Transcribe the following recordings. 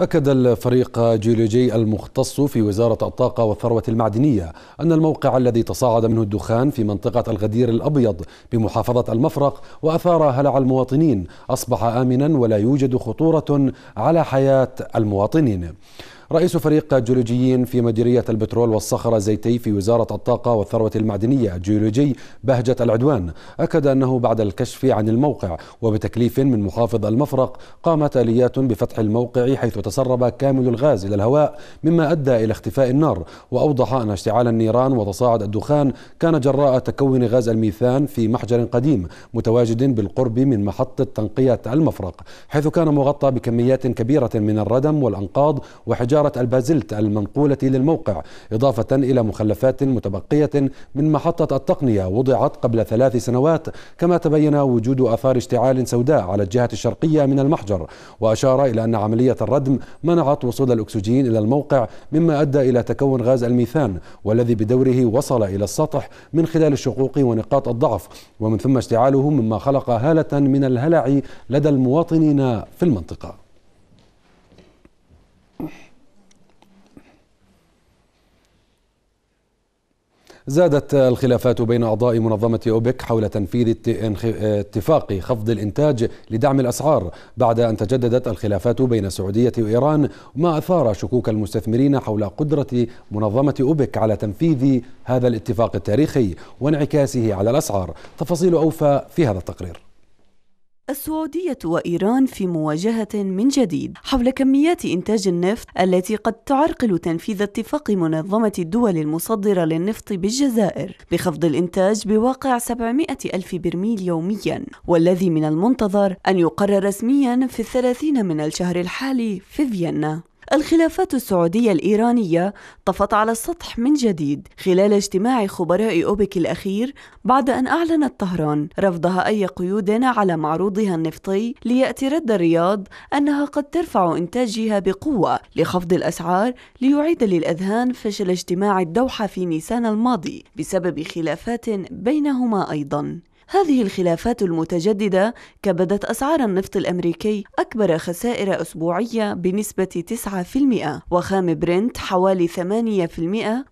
أكد الفريق جيولوجي المختص في وزارة الطاقة والثروة المعدنية أن الموقع الذي تصاعد منه الدخان في منطقة الغدير الأبيض بمحافظة المفرق وأثار هلع المواطنين أصبح آمنا ولا يوجد خطورة على حياة المواطنين رئيس فريق جيولوجيين في مديرية البترول والصخر الزيتي في وزارة الطاقة والثروة المعدنية الجيولوجي بهجة العدوان أكد أنه بعد الكشف عن الموقع وبتكليف من محافظ المفرق قامت آليات بفتح الموقع حيث تسرب كامل الغاز إلى الهواء مما أدى إلى اختفاء النار وأوضح أن اشتعال النيران وتصاعد الدخان كان جراء تكون غاز الميثان في محجر قديم متواجد بالقرب من محطة تنقية المفرق حيث كان مغطى بكميات كبيرة من الردم والأنقاض وحجاب حجارة البازلت المنقولة للموقع إضافة إلى مخلفات متبقية من محطة التقنية وضعت قبل ثلاث سنوات كما تبين وجود أثار اشتعال سوداء على الجهة الشرقية من المحجر وأشار إلى أن عملية الردم منعت وصول الأكسجين إلى الموقع مما أدى إلى تكون غاز الميثان والذي بدوره وصل إلى السطح من خلال الشقوق ونقاط الضعف ومن ثم اشتعاله مما خلق هالة من الهلع لدى المواطنين في المنطقة زادت الخلافات بين أعضاء منظمة أوبك حول تنفيذ اتفاق خفض الإنتاج لدعم الأسعار بعد أن تجددت الخلافات بين السعودية وإيران ما أثار شكوك المستثمرين حول قدرة منظمة أوبك على تنفيذ هذا الاتفاق التاريخي وانعكاسه على الأسعار تفاصيل أوفى في هذا التقرير السعودية وإيران في مواجهة من جديد حول كميات إنتاج النفط التي قد تعرقل تنفيذ اتفاق منظمة الدول المصدرة للنفط بالجزائر بخفض الإنتاج بواقع 700 ألف برميل يوميا والذي من المنتظر أن يقرر رسميا في الثلاثين من الشهر الحالي في فيينا الخلافات السعودية الإيرانية طفت على السطح من جديد خلال اجتماع خبراء أوبك الأخير بعد أن أعلنت طهران رفضها أي قيود على معروضها النفطي ليأتي رد الرياض أنها قد ترفع إنتاجها بقوة لخفض الأسعار ليعيد للأذهان فشل اجتماع الدوحة في نيسان الماضي بسبب خلافات بينهما أيضاً هذه الخلافات المتجددة كبدت أسعار النفط الأمريكي أكبر خسائر أسبوعية بنسبة 9% وخام برنت حوالي 8%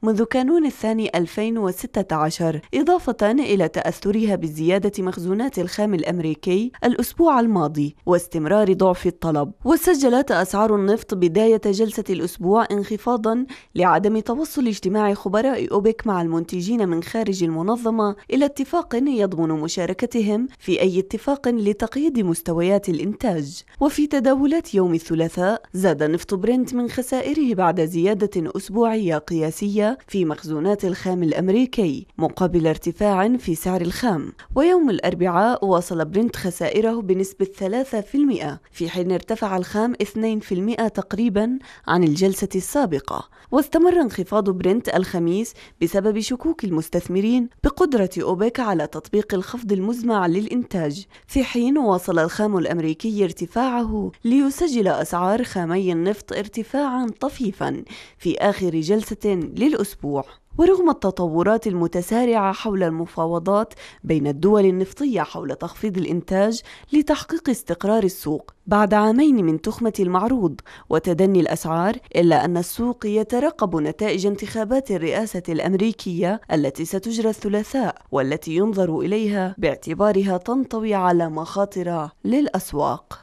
منذ كانون الثاني 2016 إضافة إلى تأثرها بزيادة مخزونات الخام الأمريكي الأسبوع الماضي واستمرار ضعف الطلب وسجلت أسعار النفط بداية جلسة الأسبوع انخفاضا لعدم توصل اجتماع خبراء أوبك مع المنتجين من خارج المنظمة إلى اتفاق يضمن مشاركتهم في أي اتفاق لتقييد مستويات الإنتاج وفي تداولات يوم الثلاثاء زاد نفط برنت من خسائره بعد زيادة أسبوعية قياسية في مخزونات الخام الأمريكي مقابل ارتفاع في سعر الخام ويوم الأربعاء واصل برنت خسائره بنسبة 3% في حين ارتفع الخام 2% تقريبا عن الجلسة السابقة واستمر انخفاض برنت الخميس بسبب شكوك المستثمرين بقدرة أوبك على تطبيق الخام الخفض المزمع للإنتاج في حين واصل الخام الأمريكي ارتفاعه ليسجل أسعار خامي النفط ارتفاعا طفيفا في آخر جلسة للأسبوع ورغم التطورات المتسارعة حول المفاوضات بين الدول النفطية حول تخفيض الإنتاج لتحقيق استقرار السوق بعد عامين من تخمة المعروض وتدني الأسعار إلا أن السوق يترقب نتائج انتخابات الرئاسة الأمريكية التي ستجرى الثلاثاء والتي ينظر إليها باعتبارها تنطوي على مخاطر للأسواق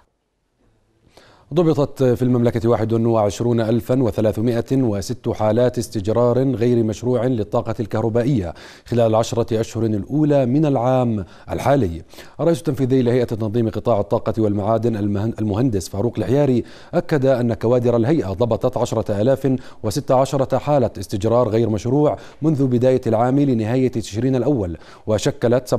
ضبطت في المملكة 21306 حالات استجرار غير مشروع للطاقة الكهربائية خلال العشرة أشهر الأولى من العام الحالي الرئيس التنفيذي لهيئة تنظيم قطاع الطاقة والمعادن المهندس فاروق الحياري أكد أن كوادر الهيئة ضبطت 10016 حالة استجرار غير مشروع منذ بداية العام لنهاية تشرين الأول وشكلت 47%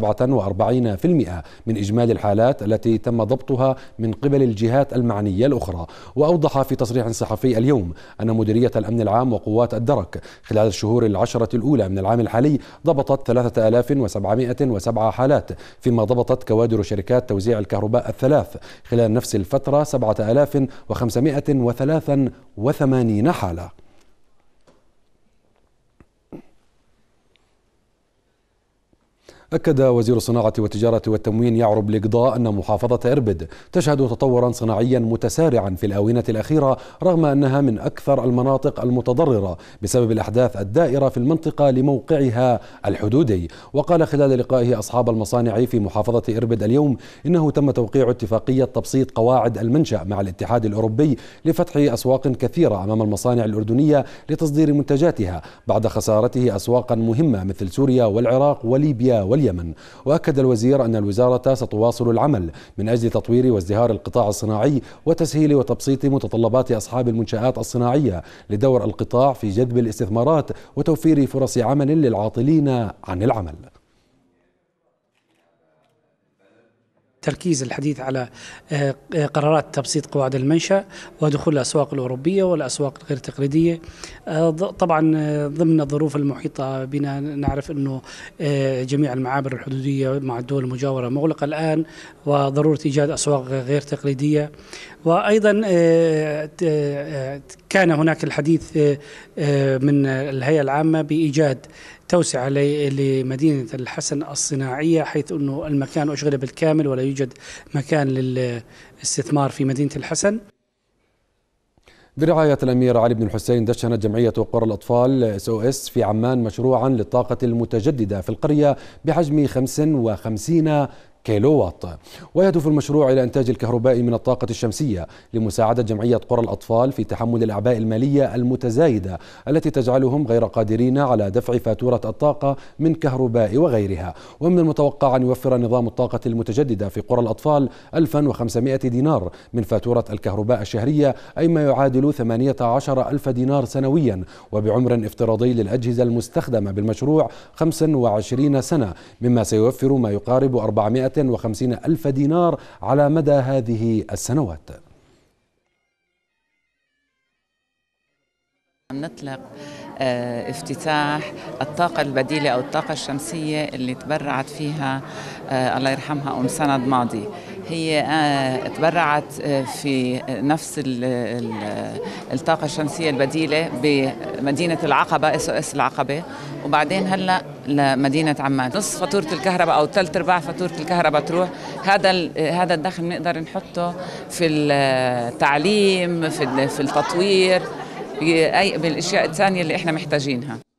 من إجمالي الحالات التي تم ضبطها من قبل الجهات المعنية أخرى وأوضح في تصريح صحفي اليوم أن مديرية الأمن العام وقوات الدرك خلال الشهور العشرة الأولى من العام الحالي ضبطت 3707 حالات فيما ضبطت كوادر شركات توزيع الكهرباء الثلاث خلال نفس الفترة 7583 حالة أكد وزير الصناعة والتجارة والتموين يعرب لقضاء أن محافظة إربد تشهد تطورا صناعيا متسارعا في الآونة الأخيرة رغم أنها من أكثر المناطق المتضررة بسبب الأحداث الدائرة في المنطقة لموقعها الحدودي وقال خلال لقائه أصحاب المصانع في محافظة إربد اليوم إنه تم توقيع اتفاقية تبسيط قواعد المنشأ مع الاتحاد الأوروبي لفتح أسواق كثيرة أمام المصانع الأردنية لتصدير منتجاتها بعد خسارته أسواقا مهمة مثل سوريا والعراق وليبيا وليبيا واليمن وأكد الوزير أن الوزارة ستواصل العمل من أجل تطوير وازدهار القطاع الصناعي وتسهيل وتبسيط متطلبات أصحاب المنشآت الصناعية لدور القطاع في جذب الاستثمارات وتوفير فرص عمل للعاطلين عن العمل تركيز الحديث على آه، قرارات تبسيط قواعد المنشأ ودخول الأسواق الأوروبية والأسواق الغير تقليدية آه، طبعا آه، ضمن الظروف المحيطة بنا نعرف أنه جميع المعابر الحدودية مع الدول المجاورة مغلقة الآن وضرورة إيجاد أسواق غير تقليدية وأيضا كان هناك الحديث من الهيئة العامة بإيجاد توسعة لمدينة الحسن الصناعية حيث أنه المكان أشغل بالكامل ولا يوجد مكان للاستثمار في مدينة الحسن برعاية الأمير علي بن الحسين دشنت جمعية قرى الأطفال اس او اس في عمان مشروعا للطاقة المتجددة في القرية بحجم 55 كيلووات ويهدف المشروع إلى إنتاج الكهرباء من الطاقة الشمسية لمساعدة جمعية قرى الأطفال في تحمل الأعباء المالية المتزايدة التي تجعلهم غير قادرين على دفع فاتورة الطاقة من كهرباء وغيرها ومن المتوقع أن يوفر نظام الطاقة المتجددة في قرى الأطفال 1500 دينار من فاتورة الكهرباء الشهرية أي ما يعادل 18 ألف دينار سنويا وبعمر افتراضي للأجهزة المستخدمة بالمشروع 25 سنة مما سيوفر ما يقارب 400 وخمسين ألف دينار على مدى هذه السنوات عم نطلق آه، افتتاح الطاقة البديلة أو الطاقة الشمسية اللي تبرعت فيها آه، الله يرحمها أم سند ماضي هي آه، تبرعت في نفس الطاقة الشمسية البديلة بمدينة العقبة اس اس العقبة وبعدين هلا لمدينه عمان نصف فاتوره الكهرباء او ثلاث ارباع فاتوره الكهرباء تروح هذا هذا الدخل نقدر نحطه في التعليم في في التطوير بالاشياء الثانيه اللي احنا محتاجينها